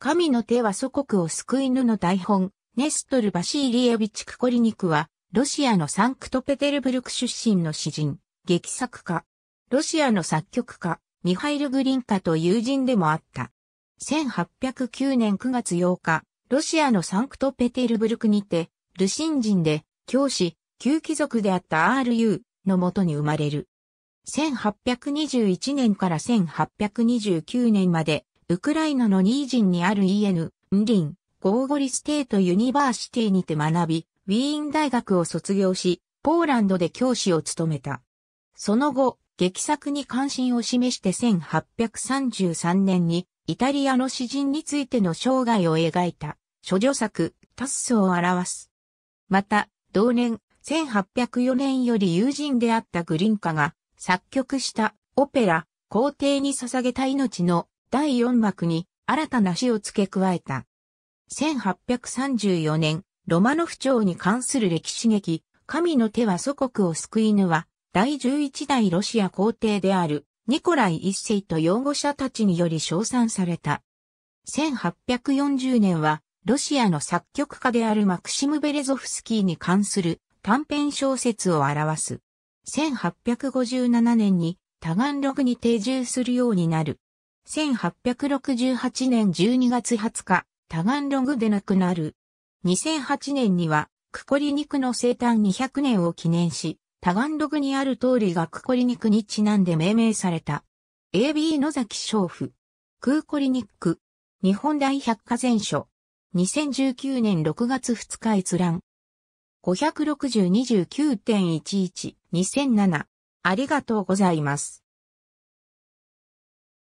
神の手は祖国を救いぬの台本、ネストル・バシーリエビチ・クコリニクは、ロシアのサンクトペテルブルク出身の詩人、劇作家、ロシアの作曲家、ミハイル・グリンカと友人でもあった。1809年9月8日、ロシアのサンクトペテルブルクにて、ルシン人で、教師、旧貴族であった RU のもとに生まれる。1821年から1829年まで、ウクライナのニージンにある EN、ンリン、ゴーゴリステートユニバーシティにて学び、ウィーン大学を卒業し、ポーランドで教師を務めた。その後、劇作に関心を示して1833年に、イタリアの詩人についての生涯を描いた、諸女作、タッスを表す。また、同年、1804年より友人であったグリンカが、作曲した、オペラ、皇帝に捧げた命の第4幕に新たな詩を付け加えた。1834年、ロマノフ朝に関する歴史劇、神の手は祖国を救いぬは、第11代ロシア皇帝である、ニコライ一世と擁護者たちにより称賛された。1840年は、ロシアの作曲家であるマクシム・ベレゾフスキーに関する短編小説を表す。1857年に多眼録に定住するようになる。1868年12月20日、タガンログで亡くなる。2008年には、クコリ肉の生誕200年を記念し、タガンログにある通りがクコリ肉にちなんで命名された。AB 野崎娼夫、クーコリニック。日本大百科全書。2019年6月2日閲覧。56029.11.2007。ありがとうございます。